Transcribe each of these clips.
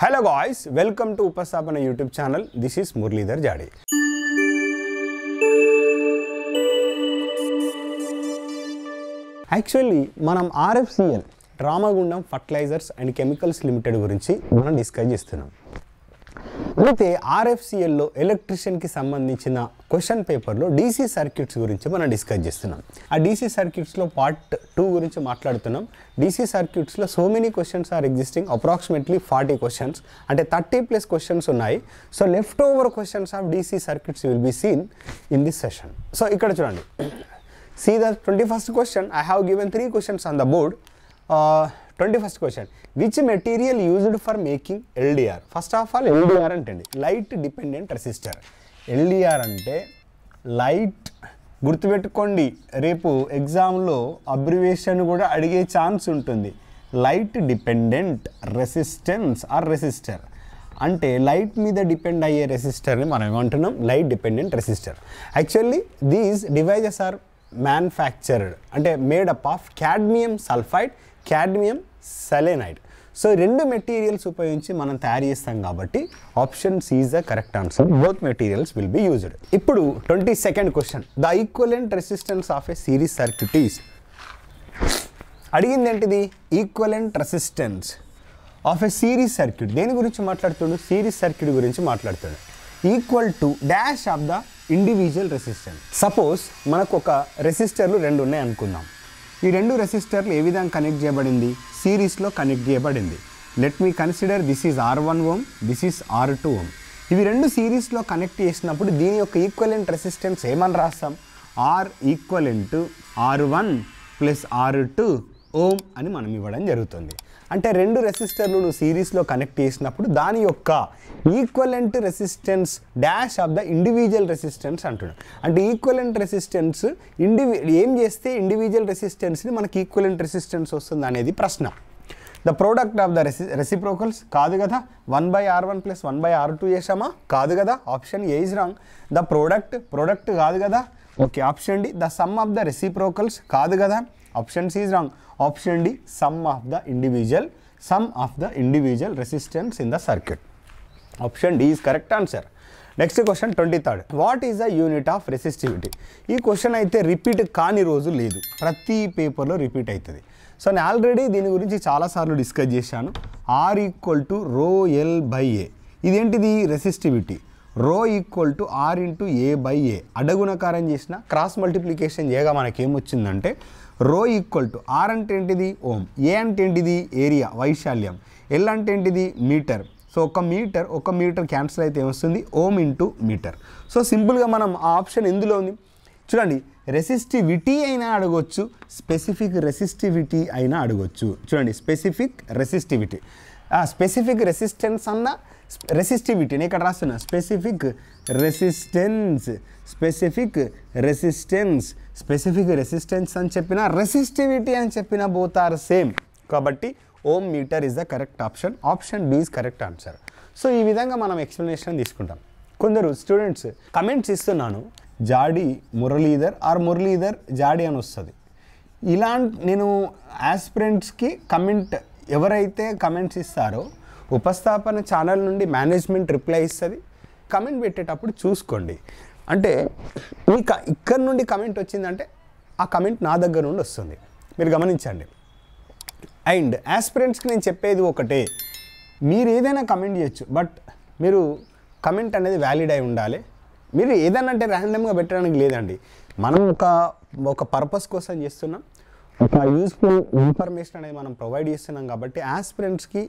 hello guys welcome to Upasthapana YouTube channel this is Muralidhar Jade actually మనం RFCL Ramagundam fertilizers and chemicals limited గురించి మనం discuss చేస్తున్నాం అయితే ఆర్ఎఫ్సిఎల్లో ఎలక్ట్రిషియన్కి సంబంధించిన క్వశ్చన్ పేపర్లో డీసీ సర్క్యూట్స్ గురించి మనం డిస్కస్ చేస్తున్నాం ఆ డీసీ సర్క్యూట్స్లో పార్ట్ టూ గురించి మాట్లాడుతున్నాం డీసీ సర్క్యూట్స్లో so many questions are existing approximately forty questions అంటే థర్టీ ప్లస్ క్వశ్చన్స్ ఉన్నాయి so left over questions of DC circuits will be seen in this session so ఇక్కడ చూడండి see the twenty first question I have given three questions on the board twenty first question which material used for making LDR first of all LDR అంటే light dependent resistor LDR అంటే light గుర్తుపెట్టుకోండి రేపు ఎగ్జామ్లో abbreviation కూడా అడిగే chance ఉంటుంది light dependent resistance or resistor అంటే light మీద డిపెండ్ అయ్యే రెసిస్టర్ని మనం ఏమంటున్నాం light dependent resistor actually these devices are manufactured అంటే made up of cadmium sulphide cadmium selenide so రెండు మెటీరియల్స్ ఉపయోగించి మనం తయారు చేస్తాం కాబట్టి option C is the correct answer both materials will be used ఇప్పుడు twenty second question the equivalent resistance of a series circuit is అడిగింది ఏంటిది equivalent resistance of a series circuit దేని గురించి మాట్లాడుతుడు సిరీస్ సర్క్యూట్ గురించి మాట్లాడుతాడు equal to dash of the individual resistance suppose మనకు ఒక రెసిస్టర్లు రెండు ఉన్నాయి అనుకుందాం ఈ రెండు రెసిస్టర్లు ఏ విధంగా కనెక్ట్ చేయబడింది సిరీస్లో కనెక్ట్ చేయబడింది let me consider this is R one ohm this is R two ohm ఇవి రెండు సిరీస్లో కనెక్ట్ చేసినప్పుడు దీని యొక్క ఈక్వలెంట్ రెసిస్టెన్స్ ఏమని రాస్తాం R equivalent R one plus R two ohm అని మనం ఇవ్వడం జరుగుతుంది అంటే రెండు రెసిస్టర్లు నువ్వు సిరీస్లో కనెక్ట్ చేసినప్పుడు దాని యొక్క equivalent resistance dash of the individual resistance అంటున్నాడు అంటే ఈక్వలెంట్ రెసిస్టెన్స్ ఇండివి ఏం చేస్తే ఇండివిజువల్ రెసిస్టెన్స్ని మనకి ఈక్వలెంట్ రెసిస్టెన్స్ వస్తుంది అనేది ప్రశ్న ద ప్రోడక్ట్ ఆఫ్ ద రెసి రెసిప్రోకల్స్ కాదు కదా one by R one plus one by R two చేసామా కాదు కదా option A is wrong the product product కాదు కదా okay option D the sum of the reciprocals కాదు కదా option C wrong option Option sum of the individual sum of the individual resistance in the the option Option D is correct next question twenty third what is the unit of resistivity ఈ question అయితే repeat కాని రోజు లేదు ప్రతి పేపర్లో repeat అవుతుంది so నేను already దీని గురించి చాలాసార్లు డిస్కస్ చేశాను R equal to rho L by A ఇదేంటిది resistivity rho equal to R into A by A అడగుణకారం చేసిన క్రాస్ మల్టిప్లికేషన్ చేయగా మనకేమొచ్చిందంటే రో ఈక్వల్ టు ఆర్ అంటే ఏంటిది ఓం ఏ అంటే ఏంటిది ఏరియా వైశాల్యం ఎల్ అంటే ఏంటిది మీటర్ సో ఒక మీటర్ ఒక మీటర్ క్యాన్సిల్ అయితే ఏమొస్తుంది ఓమ్ ఇంటూ మీటర్ సో సింపుల్గా మనం ఆ ఆప్షన్ ఎందులో ఉంది చూడండి రెసిస్టివిటీ అయినా అడగవచ్చు స్పెసిఫిక్ రెసిస్టివిటీ అయినా అడగొచ్చు చూడండి స్పెసిఫిక్ రెసిస్టివిటీ స్పెసిఫిక్ రెసిస్టెన్స్ అన్న రెసిస్టివిటీ నేను ఇక్కడ రాస్తున్నా specific resistance specific resistance specific resistance అని చెప్పిన రెసిస్టివిటీ అని చెప్పిన బోత్ ఆర్ సేమ్ కాబట్టి ohm metre is the correct option option B is correct answer so ఈ విధంగా మనం ఎక్స్ప్లెనేషన్ తీసుకుంటాం కొందరు స్టూడెంట్స్ కమెంట్స్ ఇస్తున్నాను జాడి మురళీధర్ ఆర్ మురళీధర్ జాడి అని వస్తుంది ఇలాంటి నేను యాస్పిరెంట్స్కి కమెంట్ ఎవరైతే కమెంట్స్ ఇస్తారో ఉపస్థాపన ఛానల్ నుండి మేనేజ్మెంట్ రిప్లై ఇస్తుంది కమెంట్ పెట్టేటప్పుడు చూసుకోండి అంటే మీ క ఇక్కడ నుండి కమెంట్ వచ్చిందంటే ఆ కమెంట్ నా దగ్గర నుండి వస్తుంది మీరు గమనించండి అండ్ యాస్పిరెంట్స్కి నేను చెప్పేది ఒకటే మీరు ఏదైనా కమెంట్ చేయొచ్చు బట్ మీరు కమెంట్ అనేది వ్యాలిడ్ అయి ఉండాలి మీరు ఏదైనా అంటే ర్యాండమ్గా పెట్టడానికి లేదండి మనం ఒక ఒక పర్పస్ కోసం చేస్తున్నాం ఒక యూస్ఫుల్ ఇన్ఫర్మేషన్ అనేది మనం ప్రొవైడ్ చేస్తున్నాం కాబట్టి యాస్పిరెంట్స్కి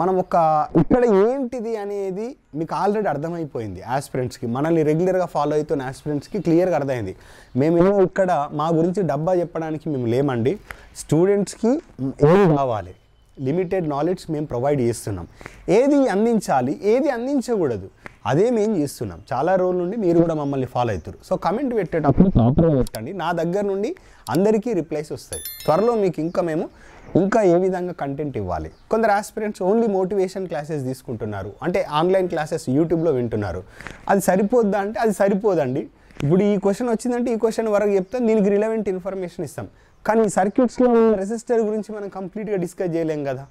మనం ఒక ఇక్కడ ఏంటిది అనేది మీకు ఆల్రెడీ అర్థమైపోయింది ఆస్పిరెంట్స్కి మనల్ని రెగ్యులర్గా ఫాలో అవుతున్న ఆస్పిరెంట్స్కి క్లియర్గా అర్థమైంది మేమేమో ఇక్కడ మా గురించి డబ్బా చెప్పడానికి మేము లేమండి స్టూడెంట్స్కి ఏం కావాలి లిమిటెడ్ నాలెడ్జ్ మేము ప్రొవైడ్ చేస్తున్నాం ఏది అందించాలి ఏది అందించకూడదు అదే మేము చేస్తున్నాం చాలా రోజుల నుండి మీరు కూడా మమ్మల్ని ఫాలో అవుతారు సో కమెంట్ పెట్టేటప్పుడు పెట్టండి నా దగ్గర నుండి అందరికీ రిప్లైస్ వస్తాయి త్వరలో మీకు ఇంకా మేము ఇంకా ఏ విధంగా కంటెంట్ ఇవ్వాలి కొందరు ఆస్పిరెంట్స్ ఓన్లీ మోటివేషన్ క్లాసెస్ తీసుకుంటున్నారు అంటే ఆన్లైన్ క్లాసెస్ యూట్యూబ్లో వింటున్నారు అది సరిపోద్దా అంటే అది సరిపోదండి ఇప్పుడు ఈ క్వశ్చన్ వచ్చిందంటే ఈ క్వశ్చన్ వరకు చెప్తాం దీనికి రిలవెంట్ ఇన్ఫర్మేషన్ ఇస్తాం కానీ సర్క్యూట్స్లో ఉన్న రెసిస్టర్ గురించి మనం కంప్లీట్గా డిస్కస్ చేయలేం కదా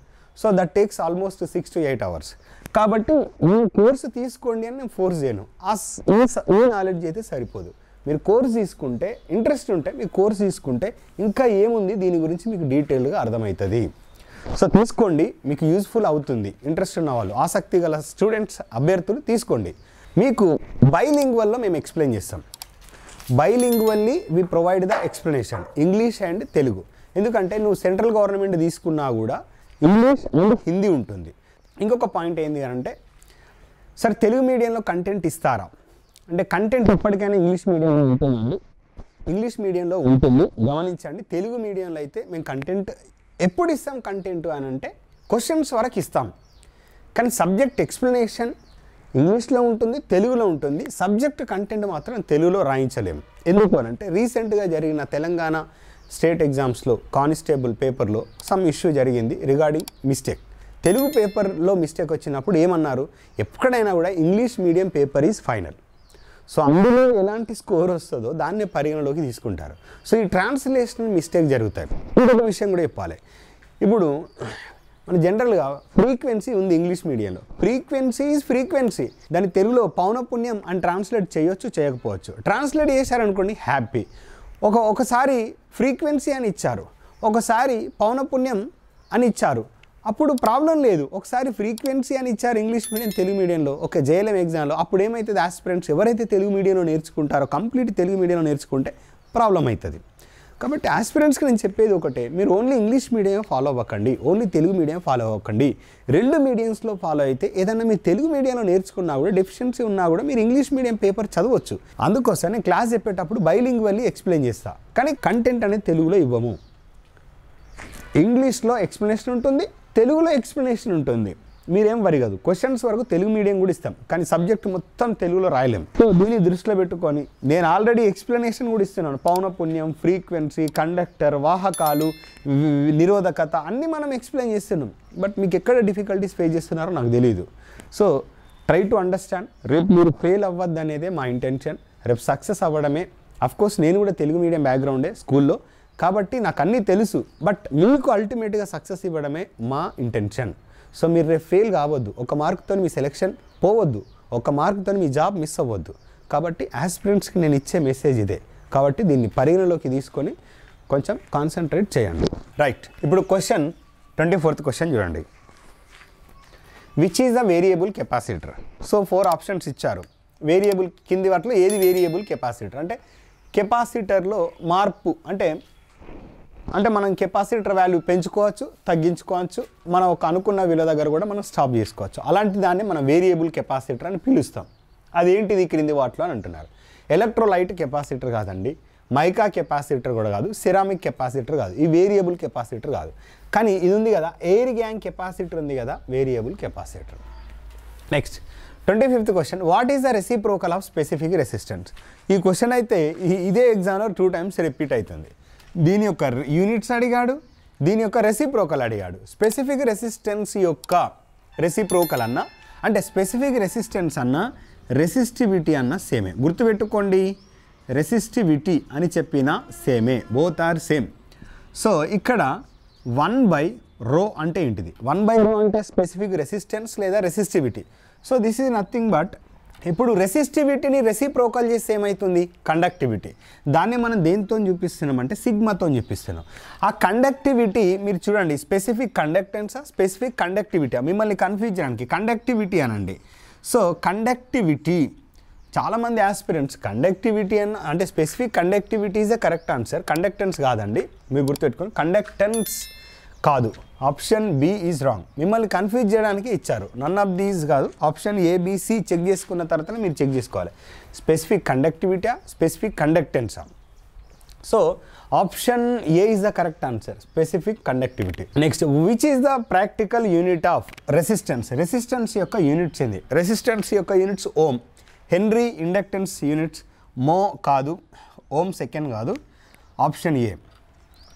so that takes almost six to eight hours కాబట్టి ఈ కోర్సు తీసుకోండి అని నేను ఫోర్స్ చేయను ఆ ఈ నాలెడ్జ్ అయితే సరిపోదు మీరు కోర్స్ తీసుకుంటే ఇంట్రెస్ట్ ఉంటే మీరు కోర్స్ తీసుకుంటే ఇంకా ఏముంది దీని గురించి మీకు డీటెయిల్గా అర్థమవుతుంది సో తీసుకోండి మీకు యూజ్ఫుల్ అవుతుంది ఇంట్రెస్ట్ ఉన్న వాళ్ళు ఆసక్తి గల స్టూడెంట్స్ అభ్యర్థులు తీసుకోండి మీకు వల్ల మేము ఎక్స్ప్లెయిన్ చేస్తాం bilingually we provide the explanation English and Telugu ఎందుకంటే నువ్వు సెంట్రల్ గవర్నమెంట్ తీసుకున్నా కూడా ఇంగ్లీష్ అండ్ హిందీ ఉంటుంది ఇంకొక పాయింట్ ఏంటి అంటే సార్ తెలుగు మీడియంలో కంటెంట్ ఇస్తారా అంటే కంటెంట్ ఎప్పటికైనా ఇంగ్లీష్ మీడియంలో ఉంటుందండి ఇంగ్లీష్ మీడియంలో ఉంటుంది గమనించండి తెలుగు మీడియంలో అయితే మేము కంటెంట్ ఎప్పుడు ఇస్తాం కంటెంట్ అని అంటే క్వశ్చన్స్ వరకు ఇస్తాం కానీ సబ్జెక్ట్ ఎక్స్ప్లెనేషన్ ఇంగ్లీష్లో ఉంటుంది తెలుగులో ఉంటుంది సబ్జెక్ట్ కంటెంట్ మాత్రం తెలుగులో రాయించలేము ఎందుకు అని అంటే రీసెంట్గా జరిగిన తెలంగాణ స్టేట్ ఎగ్జామ్స్లో కానిస్టేబుల్ పేపర్లో సమ్ ఇష్యూ జరిగింది రిగార్డింగ్ మిస్టేక్ తెలుగు పేపర్లో మిస్టేక్ వచ్చినప్పుడు ఏమన్నారు ఎక్కడైనా కూడా English medium paper is final so అందులో ఎలాంటి స్కోర్ వస్తుందో దాన్ని పరిగణలోకి తీసుకుంటారు సో ఈ ట్రాన్స్లేషన్ మిస్టేక్ జరుగుతాయి ఇంకొక విషయం కూడా చెప్పాలి ఇప్పుడు మన జనరల్గా ఫ్రీక్వెన్సీ ఉంది ఇంగ్లీష్ మీడియంలో ఫ్రీక్వెన్సీ ఈజ్ ఫ్రీక్వెన్సీ దాని తెలుగులో పౌనపుణ్యం అని ట్రాన్స్లేట్ చేయొచ్చు చేయకపోవచ్చు ట్రాన్స్లేట్ చేశారనుకోండి హ్యాపీ ఒక ఒకసారి ఫ్రీక్వెన్సీ అని ఇచ్చారు ఒకసారి పౌనపుణ్యం అని ఇచ్చారు అప్పుడు ప్రాబ్లం లేదు ఒకసారి ఫ్రీక్వెన్సీ అని ఇచ్చారు ఇంగ్లీష్ మీడియం తెలుగు మీడియంలో ఒక జేఎల్ఎం ఎగ్జామ్లో అప్పుడు ఏమవుతుంది ఆస్పిరెంట్స్ ఎవరైతే తెలుగు మీడియంలో నేర్చుకుంటారో కంప్లీట్ తెలుగు మీడియంలో నేర్చుకుంటే ప్రాబ్లం అవుతుంది కాబట్టి ఆస్పిరెంట్స్కి నేను చెప్పేది ఒకటే మీరు ఓన్లీ ఇంగ్లీష్ మీడియం ఫాలో అవ్వకండి ఓన్లీ తెలుగు మీడియం ఫాలో అవ్వకండి రెండు మీడియంస్లో ఫాలో అయితే ఏదైనా మీరు తెలుగు మీడియంలో నేర్చుకున్నా కూడా డెఫిషియన్సీ ఉన్నా కూడా మీరు ఇంగ్లీష్ మీడియం పేపర్ చదవచ్చు అందుకోసం నేను క్లాస్ చెప్పేటప్పుడు బైలింగ్ వెళ్ళి ఎక్స్ప్లెయిన్ చేస్తాను కానీ కంటెంట్ అనేది తెలుగులో ఇవ్వము ఇంగ్లీష్లో ఎక్స్ప్లెనేషన్ ఉంటుంది తెలుగులో ఎక్స్ప్లెనేషన్ ఉంటుంది మీరేం వరి కాదు క్వశ్చన్స్ వరకు తెలుగు మీడియం కూడా ఇస్తాం కానీ సబ్జెక్ట్ మొత్తం తెలుగులో రాయలేం సో దీన్ని దృష్టిలో పెట్టుకొని నేను ఆల్రెడీ ఎక్స్ప్లెనేషన్ కూడా ఇస్తున్నాను పౌనపుణ్యం ఫ్రీక్వెన్సీ కండక్టర్ వాహకాలు నిరోధకత అన్నీ మనం ఎక్స్ప్లెయిన్ చేస్తున్నాం బట్ మీకు ఎక్కడ డిఫికల్టీస్ ఫేస్ చేస్తున్నారో నాకు తెలియదు సో ట్రై టు అండర్స్టాండ్ రేపు మీరు ఫెయిల్ అవ్వద్దు అనేదే మా ఇంటెన్షన్ రేపు సక్సెస్ అవ్వడమే అఫ్కోర్స్ నేను కూడా తెలుగు మీడియం బ్యాక్గ్రౌండే స్కూల్లో కాబట్టి నాకు అన్నీ తెలుసు బట్ మీకు అల్టిమేట్గా సక్సెస్ ఇవ్వడమే మా ఇంటెన్షన్ సో మీరు రేపు ఫెయిల్ కావద్దు ఒక మార్క్తో మీ సెలెక్షన్ పోవద్దు ఒక మార్క్తో మీ జాబ్ మిస్ అవ్వద్దు కాబట్టి ఆస్పిరెంట్స్కి నేను ఇచ్చే మెసేజ్ ఇదే కాబట్టి దీన్ని పరిగణలోకి తీసుకొని కొంచెం కాన్సన్ట్రేట్ చేయండి రైట్ ఇప్పుడు క్వశ్చన్ ట్వంటీ ఫోర్త్ క్వశ్చన్ చూడండి which is the variable capacitor so four options ఇచ్చారు వేరియబుల్ కింది వాటిలో ఏది వేరియబుల్ కెపాసిటర్ అంటే కెపాసిటర్లో మార్పు అంటే అంటే మనం కెపాసిటర్ వాల్యూ పెంచుకోవచ్చు తగ్గించుకోవచ్చు మనం ఒక అనుకున్న విలువ దగ్గర కూడా మనం స్టాప్ చేసుకోవచ్చు అలాంటి దాన్ని మనం వేరియబుల్ కెపాసిటర్ అని పిలుస్తాం అదేంటిది క్రింది వాటిలో అని అంటున్నారు ఎలక్ట్రోలైట్ కెపాసిటర్ కాదండి మైకా కెపాసిటర్ కూడా కాదు సిరామిక్ కెపాసిటర్ కాదు ఈ వేరియబుల్ కెపాసిటర్ కాదు కానీ ఇది ఉంది కదా ఎయిర్ గ్యాంగ్ కెపాసిటర్ ఉంది కదా variable capacitor next twenty fifth question what is the reciprocal of specific resistance ఈ క్వశ్చన్ అయితే ఇదే ఎగ్జామ్లో టూ టైమ్స్ రిపీట్ అవుతుంది దీని యొక్క యూనిట్స్ అడిగాడు దీని యొక్క రెసిప్రోకల్ అడిగాడు స్పెసిఫిక్ రెసిస్టెన్స్ యొక్క రెసిప్రోకల్ అన్న అంటే స్పెసిఫిక్ రెసిస్టెన్స్ అన్న రెసిస్టివిటీ అన్న సేమే గుర్తుపెట్టుకోండి రెసిస్టివిటీ అని చెప్పిన సేమే బోత్ ఆర్ సేమ్ సో ఇక్కడ వన్ బై రో అంటే ఏంటిది వన్ బై రో అంటే స్పెసిఫిక్ రెసిస్టెన్స్ లేదా resistivity so this is nothing but ఇప్పుడు రెసిస్టివిటీని రెసిప్రోకల్ చేస్తే ఏమవుతుంది కండక్టివిటీ దాన్ని మనం దేనితో చూపిస్తున్నాం అంటే సిగ్మాతో చూపిస్తున్నాం ఆ కండక్టివిటీ మీరు చూడండి స్పెసిఫిక్ కండక్టెన్సా స్పెసిఫిక్ కండక్టివిటీ మిమ్మల్ని కన్ఫ్యూజ్ చేయడానికి కండక్టివిటీ అనండి సో కండక్టివిటీ చాలామంది ఆస్పిరెంట్స్ కండక్టివిటీ అన్న అంటే specific conductivity is correct answer conductance కాదండి మీరు గుర్తుపెట్టుకోండి కండక్టెన్స్ కాదు ఆప్షన్ బి ఈజ్ రాంగ్ మిమ్మల్ని కన్ఫ్యూజ్ చేయడానికి ఇచ్చారు నన్ ఆఫ్ దీస్ కాదు ఆప్షన్ ఏబిసి చెక్ చేసుకున్న తర్వాతనే మీరు చెక్ చేసుకోవాలి స్పెసిఫిక్ కండక్టివిటీ స్పెసిఫిక్ కండక్టెన్సా so option A is the correct answer specific conductivity next which is the practical unit of resistance resistance యొక్క యూనిట్స్ ఏంది రెసిస్టెన్స్ యొక్క units ohm henry inductance units mho కాదు ohm second కాదు option A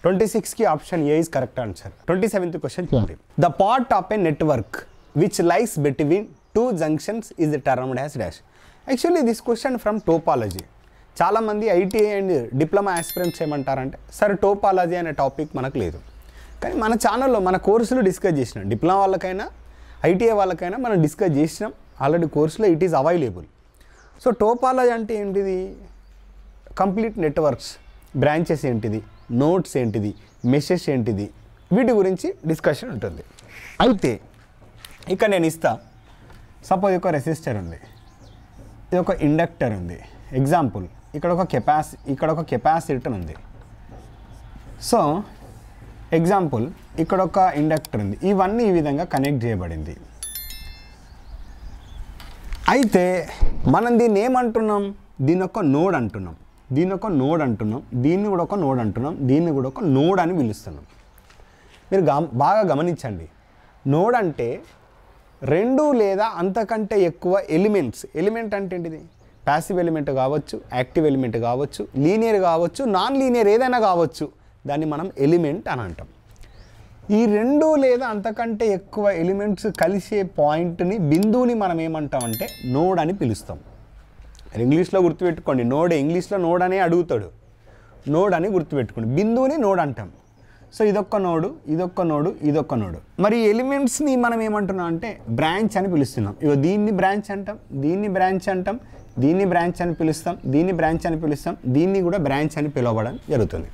twenty సిక్స్కి option A is correct answer twenty seventh question చూడండి the part of a network which lies between two junctions is termed as dash actually this question from topology చాలామంది ITI and diploma aspirants ఏమంటారంటే sir topology అనే topic మనకు లేదు కానీ మన ఛానల్లో మన కోర్సులు డిస్కస్ చేసినాం డిప్లొమా వాళ్ళకైనా ఐటీఐ వాళ్ళకైనా మనం డిస్కస్ చేసినాం ఆల్రెడీ కోర్సులో it is available so topology అంటే ఏంటిది కంప్లీట్ నెట్వర్క్స్ బ్రాంచెస్ ఏంటిది నోట్స్ ఏంటిది మెసేజ్ ఏంటిది వీటి గురించి డిస్కషన్ ఉంటుంది అయితే ఇక్కడ నేను ఇస్తా సపోజ్ ఒక రెసిస్టర్ ఉంది ఇది ఒక ఇండక్టర్ ఉంది ఎగ్జాంపుల్ ఇక్కడ ఒక కెపాసి ఇక్కడ ఒక కెపాసిటర్ ఉంది సో ఎగ్జాంపుల్ ఇక్కడ ఒక ఇండక్టర్ ఉంది ఇవన్నీ ఈ విధంగా కనెక్ట్ చేయబడింది అయితే మనం దీన్ని ఏమంటున్నాం దీని యొక్క నోడ్ అంటున్నాం దీన్ని ఒక నోడ్ అంటున్నాం దీన్ని కూడా ఒక నోడ్ అంటున్నాం దీన్ని కూడా ఒక నోడ్ అని పిలుస్తున్నాం మీరు బాగా గమనించండి నోడ్ అంటే రెండు లేదా అంతకంటే ఎక్కువ ఎలిమెంట్స్ ఎలిమెంట్ అంటే ఏంటిది ప్యాసివ్ ఎలిమెంట్ కావచ్చు యాక్టివ్ ఎలిమెంట్ కావచ్చు లీనియర్ కావచ్చు నాన్ లీనియర్ ఏదైనా కావచ్చు దాన్ని మనం ఎలిమెంట్ అని అంటాం ఈ రెండు లేదా అంతకంటే ఎక్కువ ఎలిమెంట్స్ కలిసే పాయింట్ని బిందువుని మనం ఏమంటామంటే నోడ్ అని పిలుస్తాం అది ఇంగ్లీష్లో గుర్తుపెట్టుకోండి నోడ్ ఇంగ్లీష్లో నోడ్ అనే అడుగుతాడు నోడ్ అని గుర్తుపెట్టుకోండి బిందువుని నోడ్ అంటాం సో ఇదొక్క నోడు ఇదొక్క నోడు ఇదొక్క నోడు మరి ఎలిమెంట్స్ని మనం ఏమంటున్నాం అంటే బ్రాంచ్ అని పిలుస్తున్నాం ఇగో దీన్ని బ్రాంచ్ అంటాం దీన్ని బ్రాంచ్ అంటాం దీన్ని బ్రాంచ్ అని పిలుస్తాం దీన్ని బ్రాంచ్ అని పిలుస్తాం దీన్ని కూడా బ్రాంచ్ అని పిలవడం జరుగుతుంది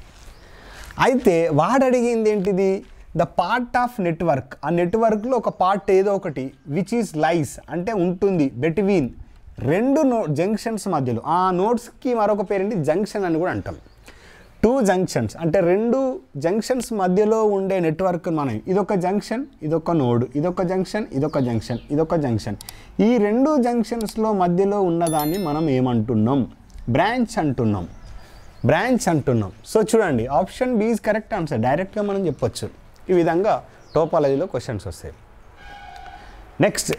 అయితే వాడడిగింది ఏంటిది ద పార్ట్ ఆఫ్ నెట్వర్క్ ఆ నెట్వర్క్లో ఒక పార్ట్ ఏదో ఒకటి విచ్ ఈస్ లైస్ అంటే ఉంటుంది బెట్వీన్ రెండు నో జంక్షన్స్ మధ్యలో ఆ నోట్స్కి మరొక పేరేంటి జంక్షన్ అని కూడా అంటాం టూ జంక్షన్స్ అంటే రెండు జంక్షన్స్ మధ్యలో ఉండే నెట్వర్క్ మనం ఇదొక జంక్షన్ ఇదొక నోడ్ ఇదొక జంక్షన్ ఇదొక జంక్షన్ ఇదొక జంక్షన్ ఈ రెండు జంక్షన్స్లో మధ్యలో ఉన్నదాన్ని మనం ఏమంటున్నాం బ్రాంచ్ అంటున్నాం బ్రాంచ్ అంటున్నాం సో చూడండి option B is correct answer డైరెక్ట్గా మనం చెప్పొచ్చు ఈ విధంగా టోపాలజీలో క్వశ్చన్స్ వస్తాయి next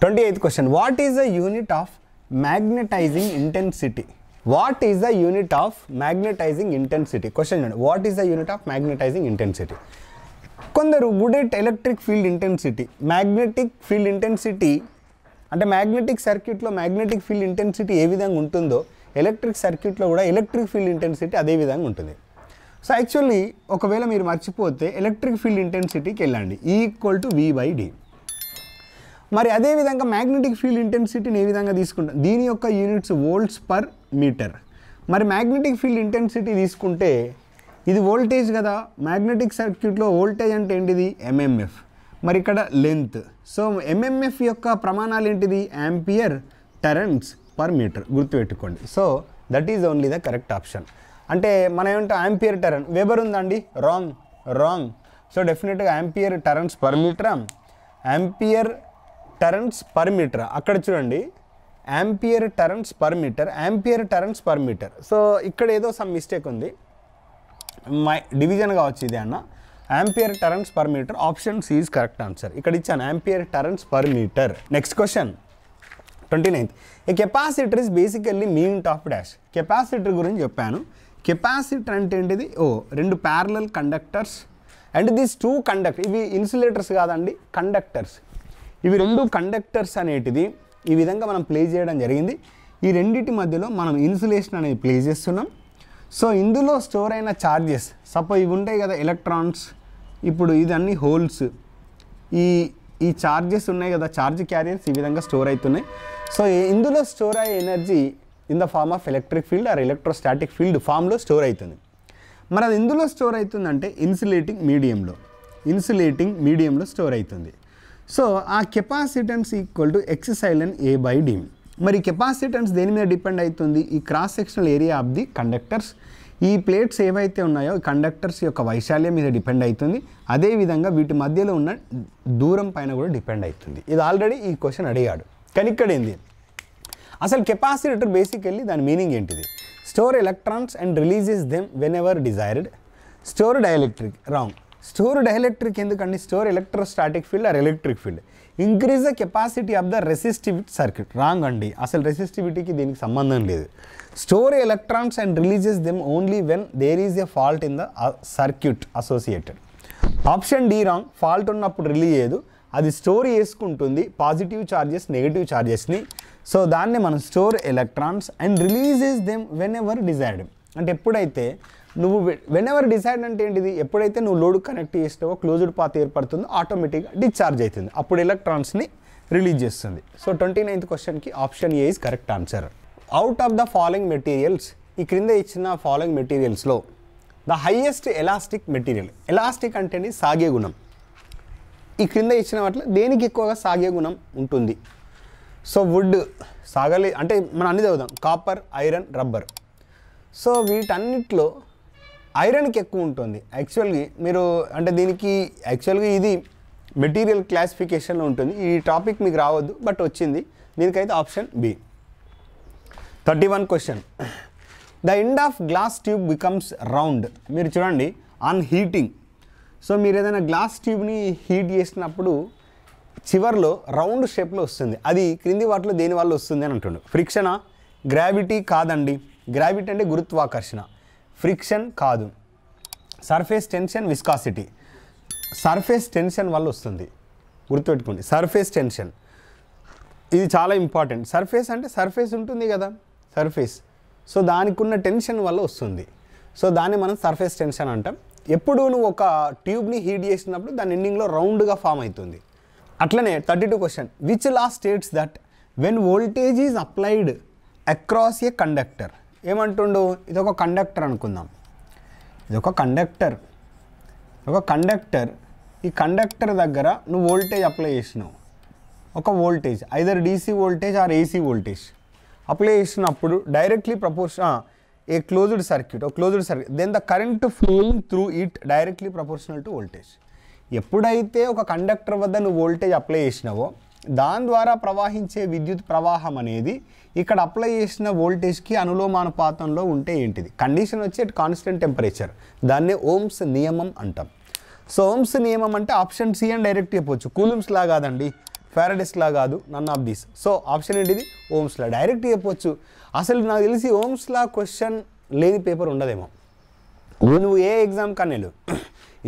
twenty eighth question what is the unit of magnetising intensity what is the unit of magnetising intensity question చూడండి what is the unit of magnetising intensity కొందరు good at electric field intensity magnetic field intensity అంటే magnetic సర్క్యూట్లో magnetic field intensity ఏ విధంగా ఉంటుందో electric సర్క్యూట్లో కూడా electric field intensity అదే విధంగా ఉంటుంది సో యాక్చువల్లీ ఒకవేళ మీరు మర్చిపోతే ఎలక్ట్రిక్ ఫీల్డ్ ఇంటెన్సిటీకి వెళ్ళండి equal to V by D మరి అదేవిధంగా మ్యాగ్నెటిక్ ఫీల్డ్ ఇంటెన్సిటీని ఏ విధంగా తీసుకుంటాం దీని యొక్క యూనిట్స్ వోల్ట్స్ పర్ మీటర్ మరి మ్యాగ్నెటిక్ ఫీల్డ్ ఇంటెన్సిటీ తీసుకుంటే ఇది వోల్టేజ్ కదా మ్యాగ్నెటిక్ సర్క్యూట్లో వోల్టేజ్ అంటే ఏంటిది ఎంఎంఎఫ్ మరి ఇక్కడ లెంత్ సో ఎంఎంఎఫ్ యొక్క ప్రమాణాలు ఏంటిది యాంపియర్ టరన్స్ పర్ మీటర్ గుర్తుపెట్టుకోండి so that is only the correct option అంటే మనం ఏమంటే యాంపియర్ టరన్ వెబర్ ఉందండి రాంగ్ రాంగ్ సో డెఫినెట్గా ampere turns per metre ampere turns per metre అక్కడ చూడండి ampere turns per metre ampere turns per metre so ఇక్కడ ఏదో సమ్ మిస్టేక్ ఉంది మై డివిజన్గా ఇది అన్న ampere turns per metre option C is correct answer ఇక్కడ ఇచ్చాను ampere turns per metre next question twenty ninth ఈ capacitor is basically mean top dash capacitor గురించి చెప్పాను కెపాసిటర్ అంటే ఏంటిది ఓ రెండు parallel conductors and these two conductor ఇవి ఇన్సులేటర్స్ కాదండి కండక్టర్స్ ఇవి రెండు కండక్టర్స్ అనేటిది ఈ విధంగా మనం ప్లే చేయడం జరిగింది ఈ రెండింటి మధ్యలో మనం ఇన్సులేషన్ అనేది ప్లే చేస్తున్నాం సో ఇందులో స్టోర్ అయిన ఛార్జెస్ సపోజ్ ఇవి ఉంటాయి కదా ఎలక్ట్రాన్స్ ఇప్పుడు ఇదన్నీ హోల్స్ ఈ ఈ ఛార్జెస్ ఉన్నాయి కదా ఛార్జ్ క్యారియర్స్ ఈ విధంగా స్టోర్ అవుతున్నాయి సో ఇందులో స్టోర్ అయ్యే energy in the form of electric field or electrostatic field ఫామ్లో స్టోర్ అవుతుంది మరి అది ఇందులో స్టోర్ అవుతుందంటే ఇన్సులేటింగ్ మీడియంలో ఇన్సులేటింగ్ మీడియంలో స్టోర్ అవుతుంది సో ఆ capacitance equal to epsilon A by D మరి కెపాసిటెన్స్ దేని మీద డిపెండ్ అవుతుంది ఈ cross sectional area of the conductors ఈ ప్లేట్స్ ఏవైతే ఉన్నాయో కండక్టర్స్ యొక్క వైశాల్యం మీద డిపెండ్ అవుతుంది అదేవిధంగా వీటి మధ్యలో ఉన్న దూరం పైన కూడా డిపెండ్ అవుతుంది ఇది ఆల్రెడీ ఈ క్వశ్చన్ అడిగాడు కానీ ఇక్కడ ఏంది అసలు కెపాసిటర్ బేసికల్లీ దాని మీనింగ్ ఏంటిది store electrons and releases them whenever desired store dielectric wrong store dielectric ఎందుకండి store electrostatic field or electric field increase the capacity of the resistivity circuit wrong అండి అసలు రెసిస్టివిటీకి దీనికి సంబంధం లేదు store electrons and releases them only when there is a fault in the circuit associated option D wrong fault ఉన్నప్పుడు release చేయదు అది store చేసుకుంటుంది పాజిటివ్ ఛార్జెస్ నెగిటివ్ ఛార్జెస్ని సో దాన్ని మనం store electrons and releases them whenever desired అంటే ఎప్పుడైతే నువ్వు వెన్ ఎవర్ డిసైడ్ అంటే ఏంటిది ఎప్పుడైతే నువ్వు లోడ్ కనెక్ట్ చేస్తావో క్లోజ్డ్ పాత్ ఏర్పడుతుందో ఆటోమేటిక్గా డిశ్చార్జ్ అవుతుంది అప్పుడు ఎలక్ట్రాన్స్ని రిలీజ్ చేస్తుంది సో ట్వంటీ నైన్త్ క్వశ్చన్కి option A is correct answer out of the following materials ఈ క్రింద ఇచ్చిన ఫాలోయింగ్ మెటీరియల్స్లో the highest elastic material elastic అంటేనే సాగే గుణం ఈ క్రింద ఇచ్చిన వాటిలో దేనికి ఎక్కువగా సాగే గుణం ఉంటుంది సో వుడ్ సాగలే అంటే మనం అన్ని చదువుదాం కాపర్ ఐరన్ రబ్బర్ సో వీటన్నిటిలో ఐరన్కి ఎక్కువ ఉంటుంది యాక్చువల్గా మీరు అంటే దీనికి యాక్చువల్గా ఇది మెటీరియల్ క్లాసిఫికేషన్లో ఉంటుంది ఈ టాపిక్ మీకు రావద్దు బట్ వచ్చింది దీనికైతే option B thirty one question the end of glass tube becomes round మీరు చూడండి ఆన్ హీటింగ్ సో మీరు ఏదైనా గ్లాస్ ట్యూబ్ని హీట్ చేసినప్పుడు చివర్లో రౌండ్ షేప్లో వస్తుంది అది క్రింది వాటిలో దేని వల్ల వస్తుంది అని అంటుండు ఫ్రిక్షణ గ్రావిటీ కాదండి గ్రావిటీ అంటే గురుత్వాకర్షణ ఫ్రిక్షన్ కాదు surface tension viscosity surface tension వల్ల వస్తుంది గుర్తుపెట్టుకోండి సర్ఫేస్ టెన్షన్ ఇది చాలా ఇంపార్టెంట్ సర్ఫేస్ అంటే సర్ఫేస్ ఉంటుంది కదా సర్ఫేస్ సో దానికి ఉన్న టెన్షన్ వల్ల వస్తుంది సో దాన్ని మనం సర్ఫేస్ టెన్షన్ అంటాం ఎప్పుడు నువ్వు ఒక ట్యూబ్ని హీట్ చేసినప్పుడు దాని ఎండింగ్లో రౌండ్గా ఫామ్ అవుతుంది అట్లనే thirty two question which law states that when voltage is applied across a conductor ఏమంటుండు ఇదొక కండక్టర్ అనుకుందాం ఇది ఒక కండక్టర్ ఒక కండక్టర్ ఈ కండక్టర్ దగ్గర నువ్వు వోల్టేజ్ అప్లై చేసినావు ఒక voltage either DC voltage or AC voltage apply చేసినప్పుడు directly proportion a closed circuit ఒక closed circuit then the current flowing through it directly proportional to voltage ఎప్పుడైతే ఒక కండక్టర్ వద్ద నువ్వు వోల్టేజ్ అప్లై చేసినావో దాని ద్వారా ప్రవాహించే విద్యుత్ ప్రవాహం అనేది ఇక్కడ అప్లై చేసిన వోల్టేజ్కి అనులోమానుపాతంలో ఉంటే ఏంటిది కండిషన్ వచ్చి కాన్స్టెంట్ టెంపరేచర్ దాన్నే ఓమ్స్ నియమం అంటాం సో ఓమ్స్ నియమం అంటే ఆప్షన్ సి అని డైరెక్ట్ కూలూమ్స్ కూలుమ్స్లా కాదండి ఫారడెస్లా కాదు none of these so option ఏంటిది ఓమ్స్లా డైరెక్ట్ చెప్పవచ్చు అసలు నాకు తెలిసి ఓమ్స్లా క్వశ్చన్ లేని పేపర్ ఉండదేమో నువ్వు ఏ ఎగ్జామ్కైనా వెళ్ళు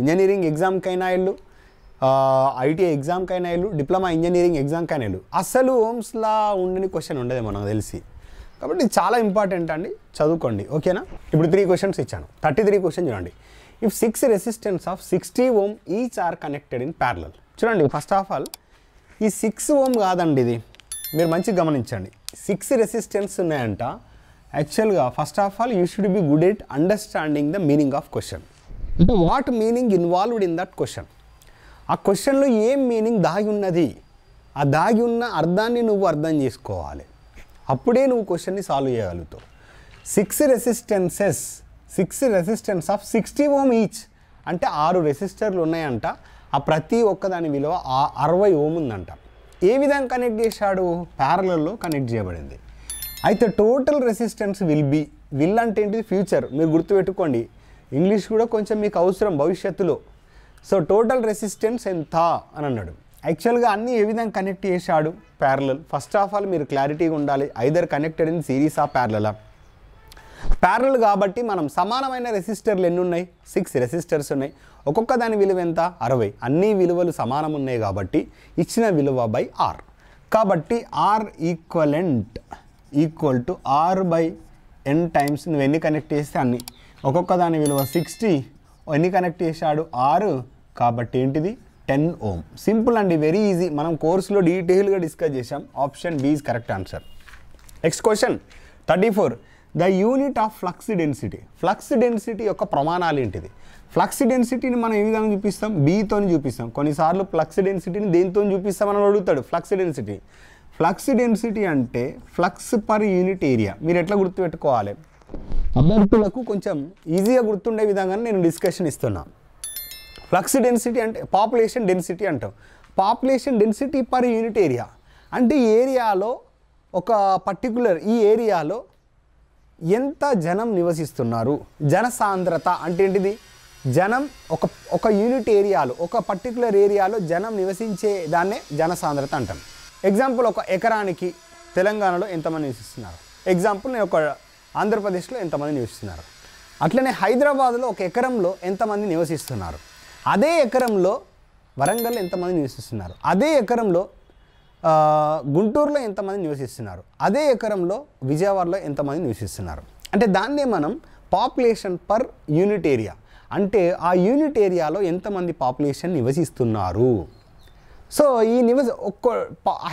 ఇంజనీరింగ్ ఎగ్జామ్కైనా వెళ్ళు ఐటీ ఎగ్జామ్కైనా వెళ్ళు డిప్లొమా ఇంజనీరింగ్ ఎగ్జామ్కైనా వెళ్ళు అసలు హోమ్స్లా ఉండని క్వశ్చన్ ఉండదేమో మనకు తెలిసి కాబట్టి చాలా ఇంపార్టెంట్ అండి చదువుకోండి ఓకేనా ఇప్పుడు త్రీ క్వశ్చన్స్ ఇచ్చాను థర్టీ త్రీ క్వశ్చన్ చూడండి if six resistance of sixty ohm each are connected in parallel చూడండి ఫస్ట్ ఆఫ్ ఆల్ ఈ సిక్స్ ఓమ్ కాదండి ఇది మీరు మంచిగా గమనించండి సిక్స్ రెసిస్టెన్స్ ఉన్నాయంట యాక్చువల్గా first of all you should be good at understanding the meaning of question what meaning involved in that question ఆ క్వశ్చన్లో ఏం మీనింగ్ దాగి ఉన్నది ఆ దాగి ఉన్న అర్థాన్ని నువ్వు అర్థం చేసుకోవాలి అప్పుడే నువ్వు క్వశ్చన్ని సాల్వ్ చేయగలుగుతావు six resistances six resistance of sixty ohm each అంటే ఆరు రెసిస్టర్లు ఉన్నాయంట ఆ ప్రతి ఒక్క దాని విలువ అరవై ఓమ్ ఉందంట ఏ విధంగా కనెక్ట్ చేశాడు ప్యారలల్లో కనెక్ట్ చేయబడింది అయితే total resistance will be will అంటే ఏంటిది ఫ్యూచర్ మీరు గుర్తుపెట్టుకోండి ఇంగ్లీష్ కూడా కొంచెం మీకు అవసరం భవిష్యత్తులో సో టోటల్ రెసిస్టెన్స్ ఎంత అని అన్నాడు యాక్చువల్గా అన్నీ ఏ విధంగా కనెక్ట్ చేశాడు ప్యారలల్ ఫస్ట్ ఆఫ్ ఆల్ మీరు క్లారిటీగా ఉండాలి ఐదర్ కనెక్టెడ్ ఇన్ సిరీస్ ఆ ప్యారలలా ప్యారల్ కాబట్టి మనం సమానమైన రెసిస్టర్లు ఎన్ని ఉన్నాయి సిక్స్ రెసిస్టర్స్ ఉన్నాయి ఒక్కొక్క దాని విలువ ఎంత అరవై అన్ని విలువలు సమానం ఉన్నాయి కాబట్టి ఇచ్చిన విలువ బై ఆర్ కాబట్టి R equivalent equal to R by N times నువ్వు ఎన్ని కనెక్ట్ చేస్తే అన్ని ఒక్కొక్క దాని విలువ సిక్స్టీ ఎన్ని కనెక్ట్ చేశాడు ఆరు కాబట్టి ఏంటిది టెన్ ఓమ్ సింపుల్ అండి వెరీ ఈజీ మనం కోర్సులో డీటెయిల్గా డిస్కస్ చేసాం option B is correct answer next question thirty four the unit of flux density flux density యొక్క ప్రమాణాలు ఏంటిది ఫ్లక్స్ డెన్సిటీని మనం ఏ విధంగా చూపిస్తాం బీతో చూపిస్తాం కొన్నిసార్లు ఫ్లక్స్ డెన్సిటీని దేనితో చూపిస్తామని అడుగుతాడు ఫ్లక్స్ డెన్సిటీ ఫ్లక్స్ డెన్సిటీ అంటే ఫ్లక్స్ పర్ యూనిట్ ఏరియా మీరు ఎట్లా గుర్తుపెట్టుకోవాలి అభ్యర్థులకు కొంచెం ఈజీగా గుర్తుండే విధంగా నేను డిస్కషన్ ఇస్తున్నా ఫ్లక్స్ డెన్సిటీ అంటే పాపులేషన్ డెన్సిటీ అంటాం population density per unit area అంటే ఏరియాలో ఒక పర్టికులర్ ఈ ఏరియాలో ఎంత జనం నివసిస్తున్నారు జన సాంద్రత అంటే ఏంటిది జనం ఒక ఒక యూనిట్ ఏరియాలో ఒక పర్టికులర్ ఏరియాలో జనం నివసించే దాన్నే జన సాంద్రత అంటాం ఎగ్జాంపుల్ ఒక ఎకరానికి తెలంగాణలో ఎంతమంది నివసిస్తున్నారు ఎగ్జాంపుల్ నేను ఒక ఆంధ్రప్రదేశ్లో ఎంతమంది నివసిస్తున్నారు అట్లనే హైదరాబాద్లో ఒక ఎకరంలో ఎంతమంది నివసిస్తున్నారు అదే ఎకరంలో వరంగల్ ఎంతమంది నివసిస్తున్నారు అదే ఎకరంలో గుంటూరులో ఎంతమంది నివసిస్తున్నారు అదే ఎకరంలో విజయవాడలో ఎంతమంది నివసిస్తున్నారు అంటే దాన్నే మనం పాపులేషన్ పర్ యూనిట్ ఏరియా అంటే ఆ యూనిట్ ఏరియాలో ఎంతమంది పాపులేషన్ నివసిస్తున్నారు సో ఈ నివస ఒక్క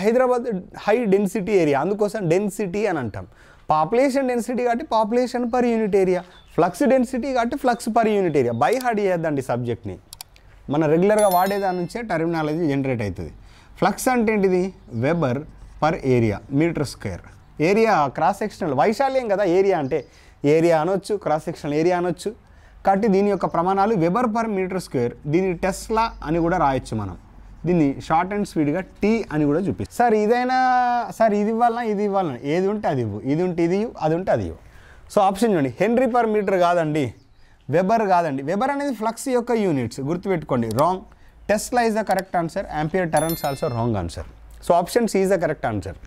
హైదరాబాద్ హై డెన్సిటీ ఏరియా అందుకోసం డెన్సిటీ అని అంటాం పాపులేషన్ డెన్సిటీ కాబట్టి population per unit area flux density కాబట్టి flux per unit area by heart చేయొద్దండి సబ్జెక్ట్ని మన రెగ్యులర్గా వాడేదాని నుంచే టర్మినాలజీ జనరేట్ అవుతుంది ఫ్లక్స్ అంటే ఏంటిది weber per area metre square area cross sectional వైశాల్యం కదా ఏరియా అంటే ఏరియా అనొచ్చు క్రాస్ సెక్షనల్ ఏరియా అనొచ్చు కాబట్టి దీని యొక్క ప్రమాణాలు వెబర్ పర్ మీటర్ స్క్వేర్ దీని టెస్లా అని కూడా రాయొచ్చు మనం దీన్ని షార్ట్ అండ్ స్వీట్గా టీ అని కూడా చూపిస్తాను సార్ ఇదైనా సార్ ఇది ఇవ్వాలన్నా ఇది ఇవ్వాలన్నా ఏది ఉంటే అది ఇవ్వు ఇది ఉంటే ఇది అది ఉంటే అది ఇవ్వు సో ఆప్షన్ చూడండి హెన్రీ పర్ మీటర్ కాదండి వెబర్ కాదండి వెబర్ అనేది ఫ్లక్స్ యొక్క యూనిట్స్ గుర్తుపెట్టుకోండి wrong tesla is the correct answer ampere turns also wrong answer so options is the correct answer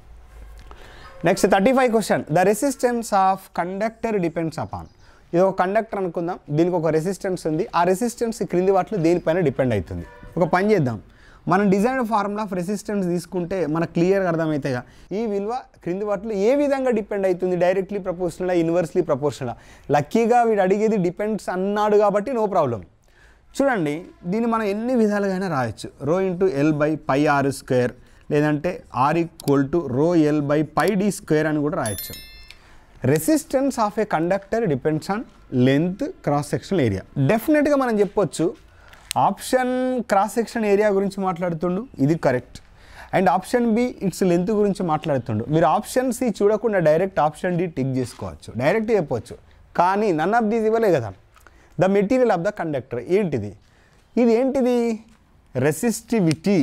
next thirty five question the resistance of conductor depends upon ఇది ఒక conductor అనుకుందాం దీనికి ఒక resistance ఉంది ఆ resistance క్రింది వాటిలో దేనిపైన డిపెండ్ అవుతుంది ఒక పని చేద్దాం మనం డిజైన్ ఫార్ములా ఆఫ్ రెసిస్టెన్స్ తీసుకుంటే మనకు క్లియర్గా అర్థమవుతాయిగా ఈ విలువ క్రింది వాటిలో ఏ విధంగా డిపెండ్ అవుతుంది డైరెక్ట్లీ ప్రపోర్షనలా ఇన్వర్స్లీ ప్రపోర్షనలా లక్కీగా వీడు అడిగేది డిపెండ్స్ అన్నాడు కాబట్టి నో ప్రాబ్లం చూడండి దీన్ని మనం ఎన్ని విధాలుగా రాయొచ్చు rho into L by pi R square లేదంటే R equal to rho L by pi D square అని కూడా రాయొచ్చు resistance of a conductor depends on length cross section area డెఫినెట్గా మనం చెప్పొచ్చు ఆప్షన్ క్రాస్ సెక్షన్ ఏరియా గురించి మాట్లాడుతుండు ఇది correct and option B it's length గురించి మాట్లాడుతుండు మీరు ఆప్షన్ సి చూడకుండా డైరెక్ట్ ఆప్షన్ డి టిక్ చేసుకోవచ్చు డైరెక్ట్ చెప్పవచ్చు కానీ నన్ ఆఫ్ దీస్ ఇవ్వలే కదా the material of the conductor ఏంటిది ఇది ఏంటిది resistivity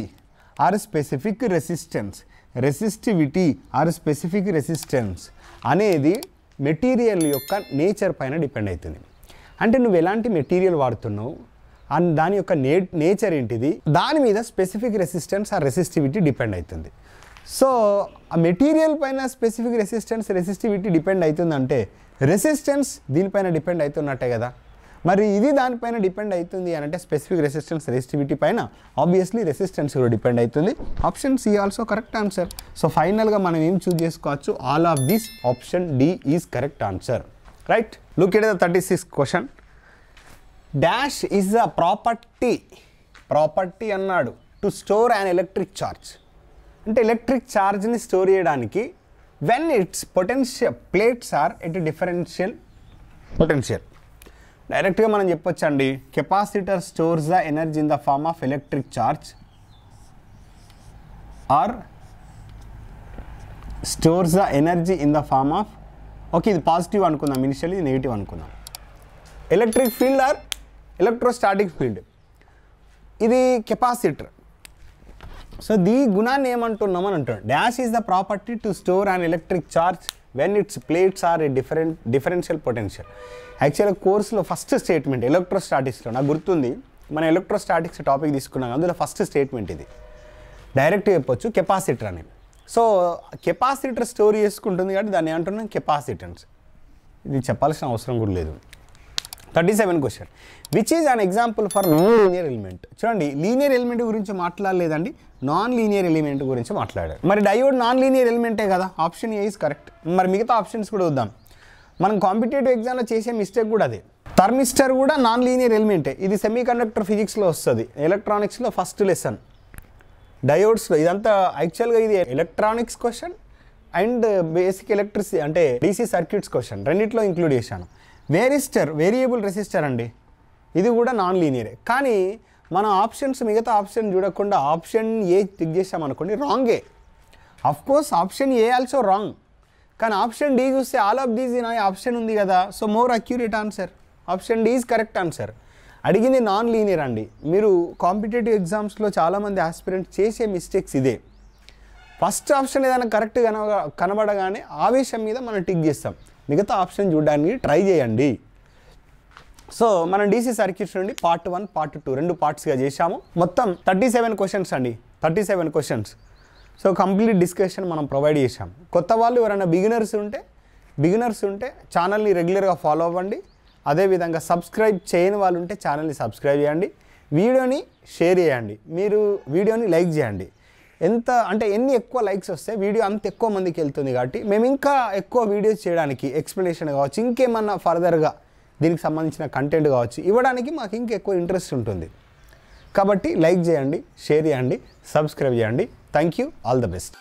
or specific resistance resistivity or specific resistance అనేది మెటీరియల్ యొక్క నేచర్ పైన డిపెండ్ అవుతుంది అంటే నువ్వు ఎలాంటి మెటీరియల్ వాడుతున్నావు అండ్ దాని యొక్క నే నేచర్ ఏంటిది దాని మీద స్పెసిఫిక్ రెసిస్టెన్స్ ఆ రెసిస్టివిటీ డిపెండ్ అవుతుంది సో ఆ మెటీరియల్ పైన స్పెసిఫిక్ రెసిస్టెన్స్ రెసిస్టివిటీ డిపెండ్ అవుతుందంటే రెసిస్టెన్స్ దీనిపైన డిపెండ్ అవుతున్నట్టే కదా మరి ఇది దానిపైన డిపెండ్ అవుతుంది అని అంటే స్పెసిఫిక్ రెసిస్టెన్స్ రెసిస్టివిటీ పైన ఆబ్వియస్లీ రెసిస్టెన్స్ కూడా డిపెండ్ అవుతుంది option C also correct answer so ఫైనల్గా మనం ఏం చూజ్ చేసుకోవచ్చు all of this option D is correct answer right look at the thirty six question dash is a property property అన్నాడు to store and electric charge అంటే electric ఛార్జ్ని store చేయడానికి when its potential plates are at differential potential డైరెక్ట్గా మనం చెప్పొచ్చండి capacitor stores the energy in the form of electric charge or stores the energy in the form of okay ఇది positive అనుకుందాం initial ఇది negative అనుకుందాం electric field or electrostatic field ఇది capacitor so దీ గుణాన్ని ఏమంటున్నామని అంటాడు dash is the property to store and electric charge when its plates are a different differential potential యాక్చువల్గా కోర్సులో ఫస్ట్ స్టేట్మెంట్ ఎలక్ట్రోస్టాటిక్స్లో నాకు గుర్తుంది మన ఎలక్ట్రోస్టాటిక్స్ టాపిక్ తీసుకున్నాం అందులో ఫస్ట్ స్టేట్మెంట్ ఇది డైరెక్ట్ చెప్పొచ్చు కెపాసిటర్ అని సో కెపాసిటర్ స్టోర్ చేసుకుంటుంది కాబట్టి దాన్ని ఏమంటున్నాం కెపాసిటన్స్ ఇది చెప్పాల్సిన అవసరం కూడా లేదు thirty seven question which is an example for non linear element చూడండి లీనియర్ ఎలిమెంట్ గురించి మాట్లాడలేదండి నాన్ లీనియర్ ఎలిమెంట్ గురించి మాట్లాడారు మరి డయోడ్ నాన్ లీనియర్ ఎలిమెంటే కదా ఆప్షన్ ఏ ఇస్ కరెక్ట్ మరి మిగతా ఆప్షన్స్ కూడా వద్దాం మనం కాంపిటేటివ్ ఎగ్జామ్లో చేసే మిస్టేక్ కూడా అదే థర్మిస్టర్ కూడా నాన్ లీనియర్ ఎలిమెంటే ఇది సెమీ కండక్టర్ ఫిజిక్స్లో వస్తుంది ఎలక్ట్రానిక్స్లో ఫస్ట్ లెసన్ డయోడ్స్లో ఇదంతా యాక్చువల్గా ఇది electronics question and basic electricity అంటే డీసీ సర్క్యూట్స్ క్వశ్చన్ రెండింటిలో ఇంక్లూడ్ చేశాను వేరిస్టర్ వేరియబుల్ రెసిస్టర్ అండి ఇది కూడా నాన్ లీనియరే కానీ మనం ఆప్షన్స్ మిగతా ఆప్షన్ చూడకుండా ఆప్షన్ ఏ టిక్ చేసామనుకోండి రాంగే course option A also wrong కానీ ఆప్షన్ డి చూస్తే ఆల్ ఆఫ్ దీస్ నా ఆప్షన్ ఉంది కదా so more accurate answer option D is correct answer అడిగింది నాన్ లీనియర్ అండి మీరు కాంపిటేటివ్ ఎగ్జామ్స్లో చాలామంది ఆస్పిరెంట్స్ చేసే మిస్టేక్స్ ఇదే ఫస్ట్ ఆప్షన్ ఏదైనా కరెక్ట్ కనబడగానే ఆవేశం మీద మనం టిక్ చేస్తాం మిగతా ఆప్షన్ చూడడానికి ట్రై చేయండి సో మనం డీసీ సర్క్యూట్స్ నుండి పార్ట్ వన్ పార్ట్ టూ రెండు పార్ట్స్గా చేశాము మొత్తం థర్టీ సెవెన్ క్వశ్చన్స్ అండి thirty seven questions so complete discussion మనం ప్రొవైడ్ చేశాం కొత్త వాళ్ళు ఎవరైనా బిగినర్స్ ఉంటే బిగినర్స్ ఉంటే ఛానల్ని రెగ్యులర్గా ఫాలో అవ్వండి అదేవిధంగా సబ్స్క్రైబ్ చేయని వాళ్ళు ఉంటే ఛానల్ని సబ్స్క్రైబ్ చేయండి వీడియోని షేర్ చేయండి మీరు వీడియోని లైక్ చేయండి ఎంత అంటే ఎన్ని ఎక్కువ లైక్స్ వస్తే వీడియో అంత ఎక్కువ మందికి వెళ్తుంది కాబట్టి మేము ఇంకా ఎక్కువ వీడియోస్ చేయడానికి ఎక్స్ప్లెనేషన్ కావచ్చు ఇంకేమన్నా ఫర్దర్గా దీనికి సంబంధించిన కంటెంట్ కావచ్చు ఇవ్వడానికి మాకు ఇంకెక్కువ ఇంట్రెస్ట్ ఉంటుంది కాబట్టి లైక్ చేయండి షేర్ చేయండి సబ్స్క్రైబ్ చేయండి thank you all the best